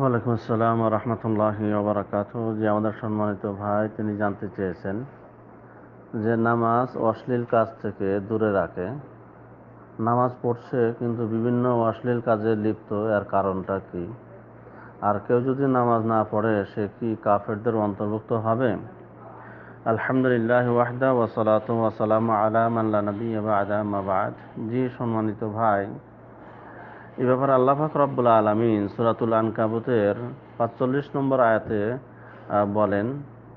ওয়ালাইকুম আসসালাম রহমতুল্লাহ ওবরাকাত যে আমাদের সম্মানিত ভাই তিনি জানতে চেয়েছেন যে নামাজ অশ্লীল কাজ থেকে দূরে রাখে নামাজ পড়ছে কিন্তু বিভিন্ন অশ্লীল কাজে লিপ্ত এর কারণটা কি আর কেউ যদি নামাজ না পড়ে সে কি কাফেরদের অন্তর্ভুক্ত হবে আলহামদুলিল্লাহ ওয়াহদা ওয়াসালাত ওয়াসালাম আলাম আল্লাহ নবী আবা আদাম আবাদ জি সম্মানিত ভাই এ ব্যাপারে আল্লাহ ফাকরাবুল আলমিন সুরাতুল আনকাবুতের পাঁচচল্লিশ নম্বর আয়াতে বলেন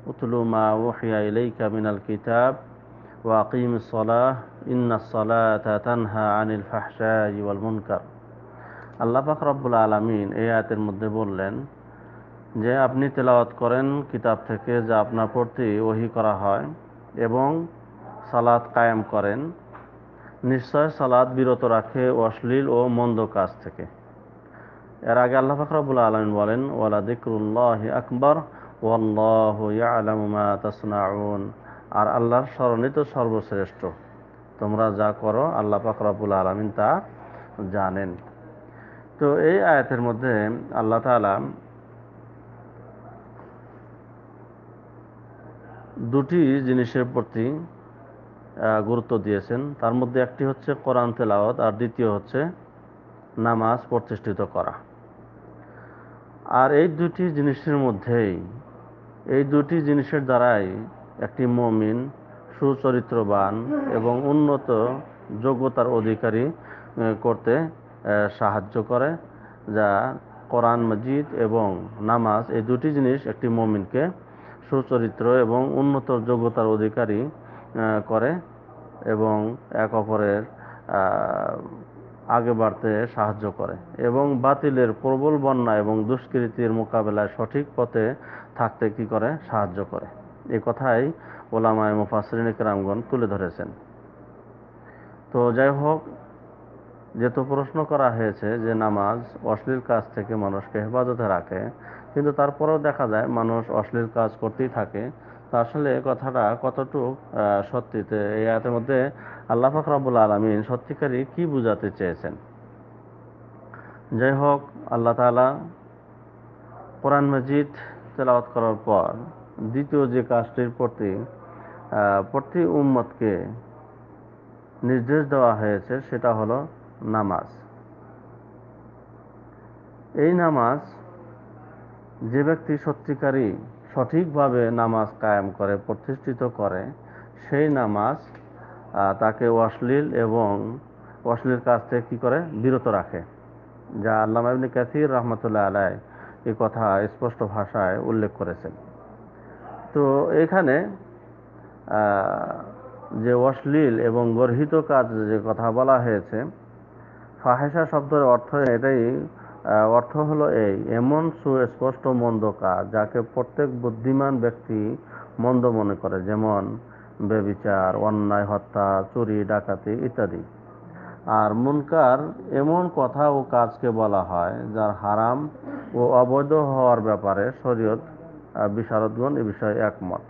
উতলু মা ওহিয়া ইলাইকা কামিনাল কিতাব ওয়াকিম সলাহ ইন্না সলাহ তানহা আনিল ফাহসা ইউল মুনকার আল্লাহ ফাকরাবুল আলমিন এই আয়াতের মধ্যে বললেন যে আপনি তেলাওয়াত করেন কিতাব থেকে যা আপনার প্রতি ওহি করা হয় এবং সালাত কায়েম করেন নিশ্চয় সালাদ বিরত রাখে অশ্লীল ও মন্দ কাজ থেকে এর আগে আল্লাহ ফখরাবুল আলম বলেন ওয়ালা দিকরুল্লাহ আকবর ওয়াল্লাহমা আর আল্লাহর স্মরণই তো সর্বশ্রেষ্ঠ তোমরা যা করো আল্লাহ ফখরাবুল আলমিন তা জানেন তো এই আয়াতের মধ্যে আল্লাহ তালা দুটি জিনিসের প্রতি গুরুত্ব দিয়েছেন তার মধ্যে একটি হচ্ছে কোরআন তেলাওয়াত আর দ্বিতীয় হচ্ছে নামাজ প্রতিষ্ঠিত করা আর এই দুটি জিনিসের মধ্যেই এই দুটি জিনিসের দ্বারাই একটি মমিন সুচরিত্রবান এবং উন্নত যোগ্যতার অধিকারী করতে সাহায্য করে যা কোরআন মজিদ এবং নামাজ এই দুটি জিনিস একটি মমিনকে সুচরিত্র এবং উন্নত যোগ্যতার অধিকারী করে এবং এক অপরের আগে বাড়তে সাহায্য করে এবং বাতিলের প্রবল বন্যা এবং দুষ্কৃতির মোকাবেলায় সঠিক পথে থাকতে কি করে সাহায্য করে এ কথাই ওলামায় মুফাসরিন রামগণ তুলে ধরেছেন তো যাই হোক যেহেতু প্রশ্ন করা হয়েছে যে নামাজ অশ্লীল কাজ থেকে মানুষকে হেফাজতে রাখে কিন্তু তারপরেও দেখা যায় মানুষ অশ্লীল কাজ করতেই থাকে আসলে কথাটা কতটুকু সত্যিতে এই আয়াতের মধ্যে আল্লাহ ফখরাবুল আলমিন সত্যিকারই কি বুঝাতে চেয়েছেন যাই হোক আল্লাহ তালা কোরআন মজিদ তেলাওয়াত করার পর দ্বিতীয় যে কাজটির প্রতি প্রতি উম্মতকে নির্দেশ দেওয়া হয়েছে সেটা হলো নামাজ এই নামাজ যে ব্যক্তি সত্যিকারী সঠিকভাবে নামাজ কায়েম করে প্রতিষ্ঠিত করে সেই নামাজ তাকে অশ্লীল এবং অশ্লীল কাজ থেকে কী করে বিরত রাখে যা আল্লাহ ইবনে কাসির রহমতুল্লাহ আলাই এ কথা স্পষ্ট ভাষায় উল্লেখ করেছেন তো এখানে যে অশ্লীল এবং গর্হিত কাজ যে কথা বলা হয়েছে ফাহেসা শব্দের অর্থ এটাই অর্থ হলো এই এমন সুস্পষ্ট মন্দ কাজ যাকে প্রত্যেক বুদ্ধিমান ব্যক্তি মন্দ মনে করে যেমন বেবিচার অন্যায় হত্যা চুরি ডাকাতি ইত্যাদি আর মুনকার এমন কথা ও কাজকে বলা হয় যার হারাম ও অবৈধ হওয়ার ব্যাপারে শরীয়ত বিশারদগণ এ বিষয়ে একমত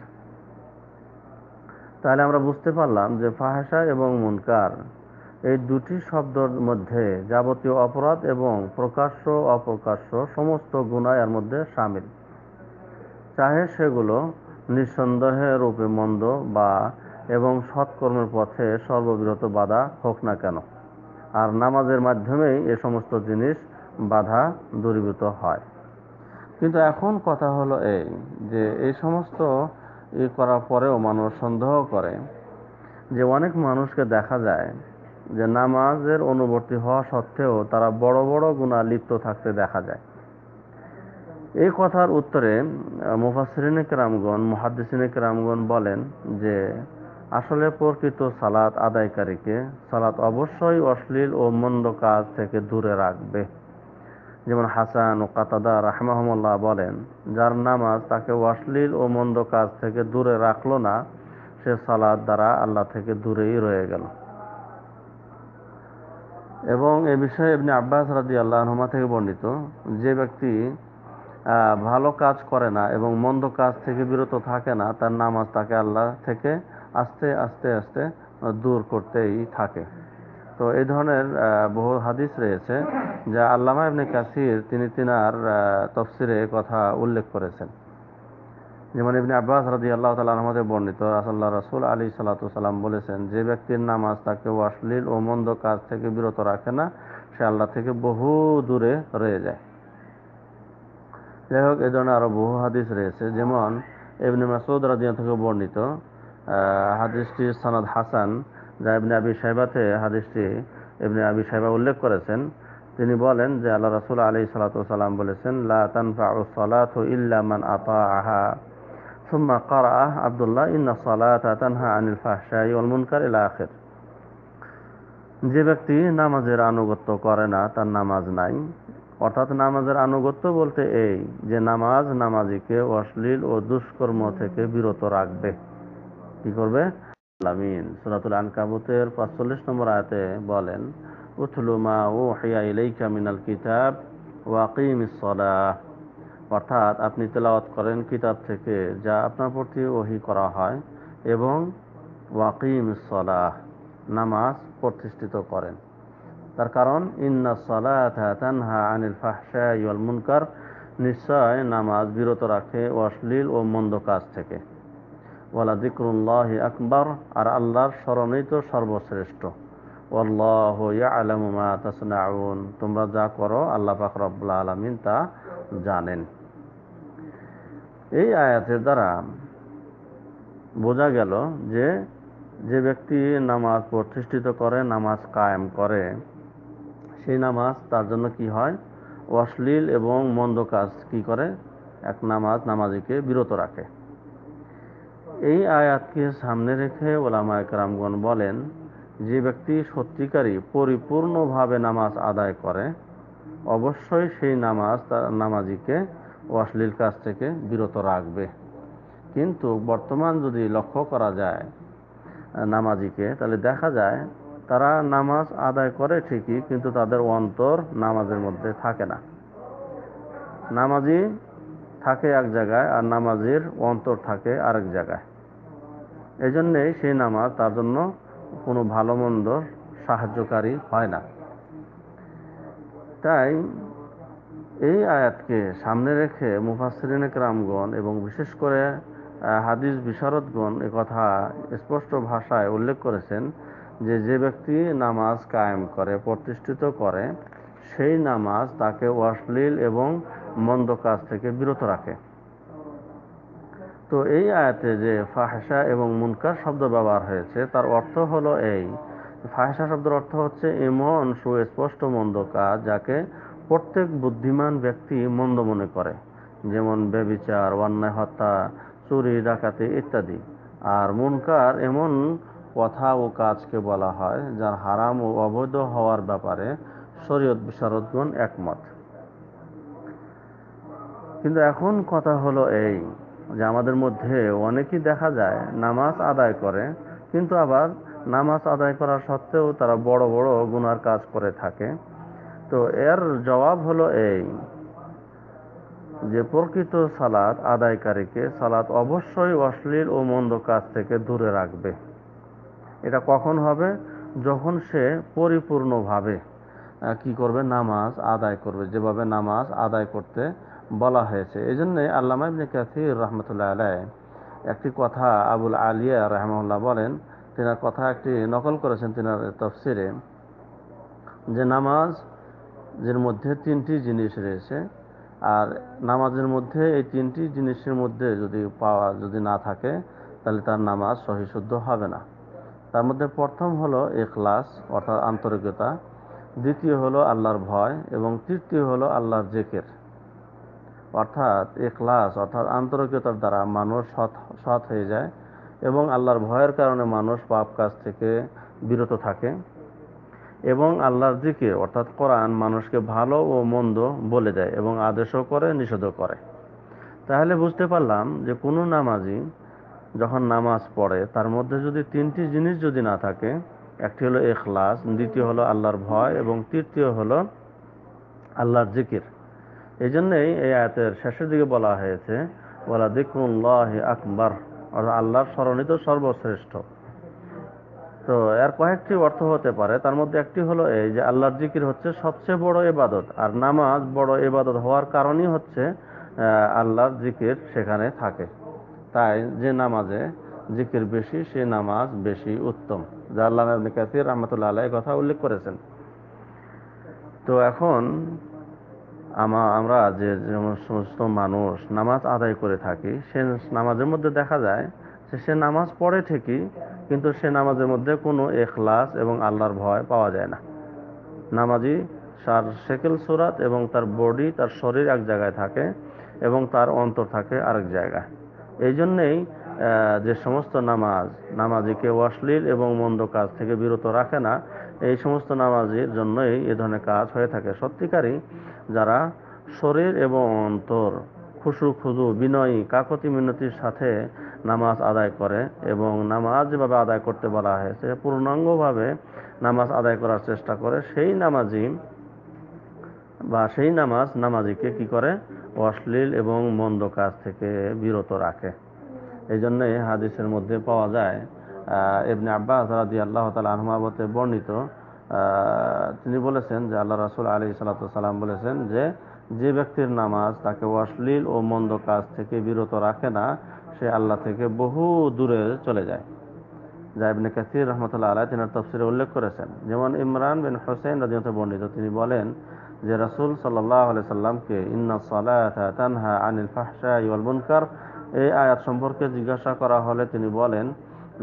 তাহলে আমরা বুঝতে পারলাম যে ফাহাসা এবং মুনকার এই দুটি শব্দর মধ্যে যাবতীয় অপরাধ এবং প্রকাশ্য অপ্রকাশ্য সমস্ত গুণা এর মধ্যে সামিল চাহে সেগুলো নিঃসন্দেহে রূপে মন্দ বা এবং সৎকর্মের পথে সর্ববিরত বাধা হোক না কেন আর নামাজের মাধ্যমেই এ সমস্ত জিনিস বাধা দূরীভূত হয় কিন্তু এখন কথা হলো এই যে এই সমস্ত ই করার পরেও মানুষ সন্দেহ করে যে অনেক মানুষকে দেখা যায় যে নামাজের অনুবর্তী হওয়া সত্ত্বেও তারা বড় বড় গুণা লিপ্ত থাকতে দেখা যায় এই কথার উত্তরে মুফাসরিন কেরামগণ মহাদিসিন কেরামগণ বলেন যে আসলে প্রকৃত সালাত আদায়কারীকে সালাত অবশ্যই অশ্লীল ও মন্দ কাজ থেকে দূরে রাখবে যেমন হাসান ও কাতাদা রাহমাহমল্লা বলেন যার নামাজ তাকে অশ্লীল ও মন্দ কাজ থেকে দূরে রাখলো না সে সালাদ দ্বারা আল্লাহ থেকে দূরেই রয়ে গেল এবং এ বিষয়ে এমনি আব্বাস রাজি আল্লাহ রহমা থেকে বর্ণিত যে ব্যক্তি ভালো কাজ করে না এবং মন্দ কাজ থেকে বিরত থাকে না তার নামাজ তাকে আল্লাহ থেকে আস্তে আস্তে আস্তে দূর করতেই থাকে তো এই ধরনের বহু হাদিস রয়েছে যা আল্লামা এমনি কাসির তিনি তিনার তফসিরে কথা উল্লেখ করেছেন যেমন ইবনে আব্বাস রাজি আল্লাহ তালা আহমদে বর্ণিত আসাল্লাহ রাসুল আলী সাল্লাম বলেছেন যে ব্যক্তির নামাজ তাকে অশ্লীল ও মন্দ কাজ থেকে বিরত রাখে না সে আল্লাহ থেকে বহু দূরে রয়ে যায় যাই হোক এই ধরনের আরও বহু হাদিস রয়েছে যেমন ইবনে মাসুদ রাজি থেকে বর্ণিত হাদিসটি সনাদ হাসান যা ইবনে আবি সাহেবাতে হাদিসটি ইবনে আবি সাহেবা উল্লেখ করেছেন তিনি বলেন যে আল্লাহ রাসুল আলী সাল্লাম বলেছেন লা ইল্লা মান আতা আহা ثم قرأ عبد الله إن الصلاة تنهى عن الفحشاء والمنكر إلى যে ব্যক্তি নামাজের আনুগত্য করে না তার নামাজ নাই অর্থাৎ নামাজের আনুগত্য বলতে এই যে নামাজ নামাজিকে অশ্লীল ও দুষ্কর্ম থেকে বিরত রাখবে কি করবে আলামিন সুরাতুল আনকাবুতের পাঁচচল্লিশ নম্বর আয়াতে বলেন উথলুমা ও হিয়া ইলাইকা মিনাল কিতাব ওয়াকিম ইসলাহ অর্থাৎ আপনি তেলাওয়াত করেন কিতাব থেকে যা আপনার প্রতি ওহি করা হয় এবং ওয়াকিম সলাহ নামাজ প্রতিষ্ঠিত করেন তার কারণ ইন্না সলাহা আনিল ফাহসা মুনকার নিশ্চয় নামাজ বিরত রাখে অশ্লীল ও মন্দ কাজ থেকে ওয়ালা দিকরুল্লাহ আকবর আর আল্লাহর স্মরণেই তো সর্বশ্রেষ্ঠ আল্লাহ আলমা তোমরা যা করো আল্লাহ পাক রব্লা আলমিন তা জানেন এই আয়াতের দ্বারা বোঝা গেল যে যে ব্যক্তি নামাজ প্রতিষ্ঠিত করে নামাজ কায়েম করে সেই নামাজ তার জন্য কি হয় অশ্লীল এবং মন্দ কাজ কি করে এক নামাজ নামাজিকে বিরত রাখে এই আয়াতকে সামনে রেখে ওলামা একরামগণ বলেন যে ব্যক্তি সত্যিকারী পরিপূর্ণভাবে নামাজ আদায় করে অবশ্যই সেই নামাজ তার নামাজিকে ও অশ্লীল কাজ থেকে বিরত রাখবে কিন্তু বর্তমান যদি লক্ষ্য করা যায় নামাজিকে তাহলে দেখা যায় তারা নামাজ আদায় করে ঠিকই কিন্তু তাদের অন্তর নামাজের মধ্যে থাকে না নামাজি থাকে এক জায়গায় আর নামাজির অন্তর থাকে আরেক জায়গায় এই জন্যেই সেই নামাজ তার জন্য কোনো ভালো মন্দ সাহায্যকারী হয় না তাই এই আয়াতকে সামনে রেখে মুফাসরিনে ক্রামগণ এবং বিশেষ করে হাদিস বিশারদগণ কথা স্পষ্ট ভাষায় উল্লেখ করেছেন যে যে ব্যক্তি নামাজ কায়েম করে প্রতিষ্ঠিত করে সেই নামাজ তাকে ওয়াশলীল এবং মন্দ কাজ থেকে বিরত রাখে তো এই আয়াতে যে ফাহসা এবং মুনকার শব্দ ব্যবহার হয়েছে তার অর্থ হলো এই ফাহসা শব্দের অর্থ হচ্ছে এমন সুস্পষ্ট মন্দ কাজ যাকে প্রত্যেক বুদ্ধিমান ব্যক্তি মন্দ মনে করে যেমন ব্যবিচার অন্যায় হত্যা চুরি ডাকাতি ইত্যাদি আর মুনকার এমন কথা ও কাজকে বলা হয় যার হারাম ও অবৈধ হওয়ার ব্যাপারে শরীয়ত বিশারদগণ একমত কিন্তু এখন কথা হলো এই যে আমাদের মধ্যে অনেকেই দেখা যায় নামাজ আদায় করে কিন্তু আবার নামাজ আদায় করা সত্ত্বেও তারা বড় বড় গুনার কাজ করে থাকে তো এর জবাব হলো এই যে প্রকৃত সালাত আদায়কারীকে সালাত অবশ্যই অশ্লীল ও মন্দ কাজ থেকে দূরে রাখবে এটা কখন হবে যখন সে পরিপূর্ণভাবে কি করবে নামাজ আদায় করবে যেভাবে নামাজ আদায় করতে বলা হয়েছে এই জন্যে আল্লামা ইবনে কাসির রহমতুল্লাহ আলাই একটি কথা আবুল আলিয়া রহমুল্লাহ বলেন তিনার কথা একটি নকল করেছেন তিনার তফসিরে যে নামাজ যার মধ্যে তিনটি জিনিস রয়েছে আর নামাজের মধ্যে এই তিনটি জিনিসের মধ্যে যদি পাওয়া যদি না থাকে তাহলে তার নামাজ সহিশুদ্ধ হবে না তার মধ্যে প্রথম হলো এখলাস অর্থাৎ আন্তরিকতা দ্বিতীয় হলো আল্লাহর ভয় এবং তৃতীয় হলো আল্লাহর জেকের অর্থাৎ এখলাস অর্থাৎ আন্তরিকতার দ্বারা মানুষ সৎ সৎ হয়ে যায় এবং আল্লাহর ভয়ের কারণে মানুষ পাপ কাজ থেকে বিরত থাকে এবং আল্লাহর জিকির অর্থাৎ কোরআন মানুষকে ভালো ও মন্দ বলে দেয় এবং আদেশও করে নিষেধও করে তাহলে বুঝতে পারলাম যে কোনো নামাজি যখন নামাজ পড়ে তার মধ্যে যদি তিনটি জিনিস যদি না থাকে একটি হলো এখলাস দ্বিতীয় হলো আল্লাহর ভয় এবং তৃতীয় হলো আল্লাহর জিকির এই জন্যেই এই আয়াতের শেষের দিকে বলা হয়েছে বলা দেখুন আকবর অর্থাৎ আল্লাহর স্মরণিত সর্বশ্রেষ্ঠ তো এর কয়েকটি অর্থ হতে পারে তার মধ্যে একটি হলো এই যে আল্লাহর জিকির হচ্ছে সবচেয়ে বড় এবাদত আর নামাজ বড় এবাদত হওয়ার কারণই হচ্ছে আল্লাহর জিকির সেখানে থাকে তাই যে নামাজে জিকির বেশি সে নামাজ বেশি উত্তম যা আল্লাহ আবনে কাসির রহমতুল্লাহ কথা উল্লেখ করেছেন তো এখন আমরা যে যেমন সমস্ত মানুষ নামাজ আদায় করে থাকি সে নামাজের মধ্যে দেখা যায় সে নামাজ পড়ে ঠিকই কিন্তু সে নামাজের মধ্যে কোনো এখলাস এবং আল্লাহর ভয় পাওয়া যায় না নামাজি তার শেকেল সুরাত এবং তার বডি তার শরীর এক জায়গায় থাকে এবং তার অন্তর থাকে আরেক জায়গায় এই জন্যেই যে সমস্ত নামাজ নামাজিকে অশ্লীল এবং মন্দ কাজ থেকে বিরত রাখে না এই সমস্ত নামাজির জন্যই এ ধরনের কাজ হয়ে থাকে সত্যিকারই যারা শরীর এবং অন্তর খুশু খুজু বিনয়ী কাকতি মিনতির সাথে নামাজ আদায় করে এবং নামাজ যেভাবে আদায় করতে বলা হয়েছে পূর্ণাঙ্গভাবে নামাজ আদায় করার চেষ্টা করে সেই নামাজি বা সেই নামাজ নামাজিকে কি করে অশ্লীল এবং মন্দ কাজ থেকে বিরত রাখে এই জন্যে হাদিসের মধ্যে পাওয়া যায় এমনি আব্বাস রাদি আল্লাহ তালা আহমাবতে বর্ণিত তিনি বলেছেন যে আল্লাহ রাসুল আলী সাল্লাম বলেছেন যে যে ব্যক্তির নামাজ তাকে অশ্লীল ও মন্দ কাজ থেকে বিরত রাখে না সে আল্লাহ থেকে বহু দূরে চলে যায় যা কাসির রহমতুল্লাহ আল্লাহ তিনার তফসিরে উল্লেখ করেছেন যেমন ইমরান বিন হোসেন রাজিয়ত বর্ণিত তিনি বলেন যে রাসুল সাল্লাহ আলি সাল্লামকে ইন্না আনিল ফাহসা ইউল মুনকার এই আয়াত সম্পর্কে জিজ্ঞাসা করা হলে তিনি বলেন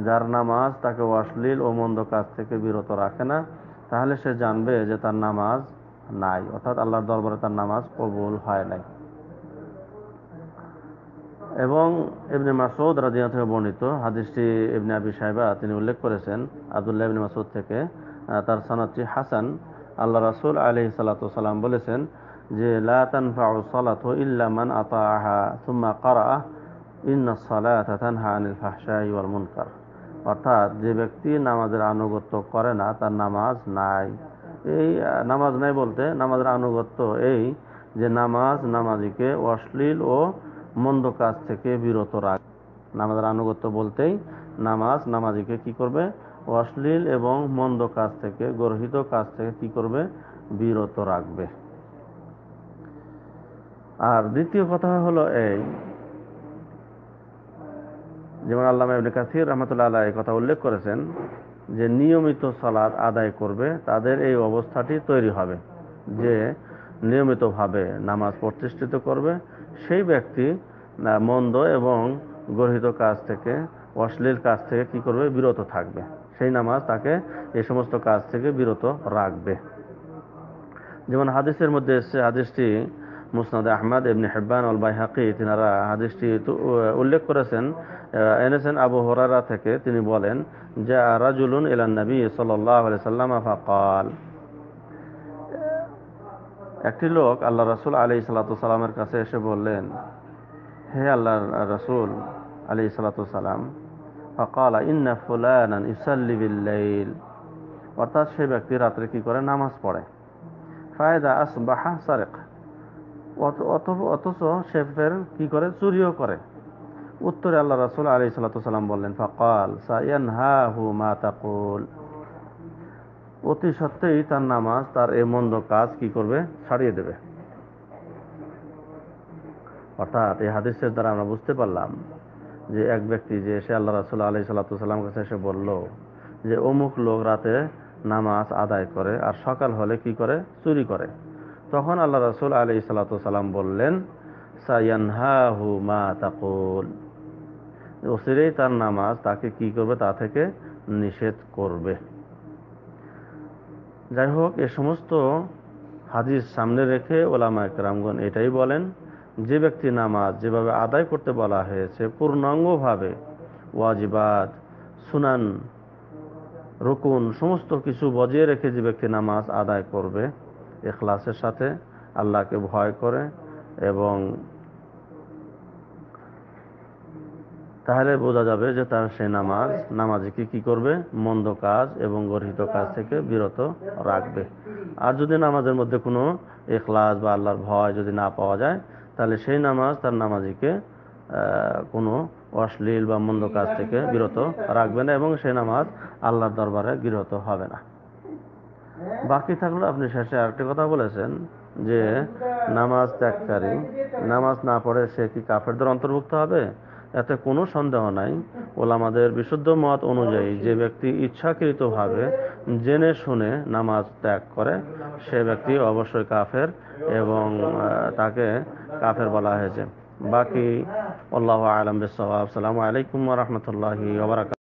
যার নামাজ তাকে অশ্লীল ও মন্দ কাজ থেকে বিরত রাখে না তাহলে সে জানবে যে তার নামাজ নাই অর্থাৎ আল্লাহর দরবারে তার নামাজ কবুল হয় নাই এবং এমনি মাসুদ রাজিয়া থেকে বর্ণিত হাদিসটি এমনি আবি সাহেবা তিনি উল্লেখ করেছেন আবদুল্লাহ ইবনে মাসুদ থেকে তার সানাতটি হাসান আল্লাহ রাসুল আলি সালাম বলেছেন যে মুনকার অর্থাৎ যে ব্যক্তি নামাজের আনুগত্য করে না তার নামাজ নাই এই নামাজ নাই বলতে নামাজের আনুগত্য এই যে নামাজ নামাজিকে অশ্লীল ও মন্দ কাজ থেকে বিরত রাখ নামাজের আনুগত্য বলতেই নামাজ নামাজিকে কি করবে অশ্লীল এবং মন্দ কাজ থেকে গর্হিত কাজ থেকে কি করবে বিরত রাখবে আর দ্বিতীয় কথা হলো এই যেমন আল্লাহ কাসির রহমতুল্লাহ এই কথা উল্লেখ করেছেন যে নিয়মিত সালাদ আদায় করবে তাদের এই অবস্থাটি তৈরি হবে যে নিয়মিতভাবে নামাজ প্রতিষ্ঠিত করবে সেই ব্যক্তি মন্দ এবং গর্হিত কাজ থেকে অশ্লীল কাজ থেকে কি করবে বিরত থাকবে সেই নামাজ তাকে এই সমস্ত কাজ থেকে বিরত রাখবে যেমন হাদিসের মধ্যে এসছে হাদিসটি মুসনাদ আহমদ এমনি হেব্বান অল বাই হাকি তিনারা হাদিসটি উল্লেখ করেছেন এনেছেন আবু হরারা থেকে তিনি বলেন যে রাজুলুন ইলান নবী সাল্লাহ সাল্লাম ফাকাল একটি লোক আল্লাহ রাসুল আলি সালাতামের কাছে এসে বললেন হে আল্লাহ রাসুল আলি সালাতাম ফকাল ইন্না ফুলান ইসাল্লিবিল্লাইল অর্থাৎ সে ব্যক্তি রাত্রে কি করে নামাজ পড়ে ফায়দা আস বাহা সারেক অথচ শেফের কি করে চুরিও করে উত্তরে আল্লাহ রাসুল আলি সাল্লাম বললেন ফকাল অতি সত্ত্বেই তার নামাজ তার এই মন্দ কাজ কি করবে ছাড়িয়ে দেবে অর্থাৎ এই হাদিসের দ্বারা আমরা বুঝতে পারলাম যে এক ব্যক্তি যে সে আল্লাহ রাসুল আলি সাল্লাতুসাল্লাম কাছে এসে বলল যে অমুক লোক রাতে নামাজ আদায় করে আর সকাল হলে কি করে চুরি করে তখন আল্লাহ রাসুল আলি সালাম বললেন সায়ানহাহু তার নামাজ তাকে কি করবে তা থেকে নিষেধ করবে যাই হোক এ সমস্ত হাদিস সামনে রেখে ওলামা একরামগণ এটাই বলেন যে ব্যক্তি নামাজ যেভাবে আদায় করতে বলা হয়েছে পূর্ণাঙ্গভাবে ওয়াজিবাদ সুনান রকুন সমস্ত কিছু বজিয়ে রেখে যে ব্যক্তি নামাজ আদায় করবে এখলাসের সাথে আল্লাহকে ভয় করে এবং তাহলে বোঝা যাবে যে তার সে নামাজ নামাজকে কি করবে মন্দ কাজ এবং গর্হিত কাজ থেকে বিরত রাখবে আর যদি নামাজের মধ্যে কোনো এখলাস বা আল্লাহর ভয় যদি না পাওয়া যায় তাহলে সেই নামাজ তার নামাজিকে কোনো অশ্লীল বা মন্দ কাজ থেকে বিরত রাখবে না এবং সেই নামাজ আল্লাহর দরবারে গৃহত হবে না বাকি থাকলো আপনি শেষে আরেকটি কথা বলেছেন যে নামাজ ত্যাগকারী নামাজ না পড়ে সে কি কাফেরদের অন্তর্ভুক্ত হবে এতে কোনো সন্দেহ নাই ওলামাদের বিশুদ্ধ মত অনুযায়ী যে ব্যক্তি ইচ্ছাকৃতভাবে জেনে শুনে নামাজ ত্যাগ করে সে ব্যক্তি অবশ্যই কাফের এবং তাকে কাফের বলা হয়েছে বাকি আল্লাহ আলম বিসালাম আলাইকুম রহমতুল্লাহি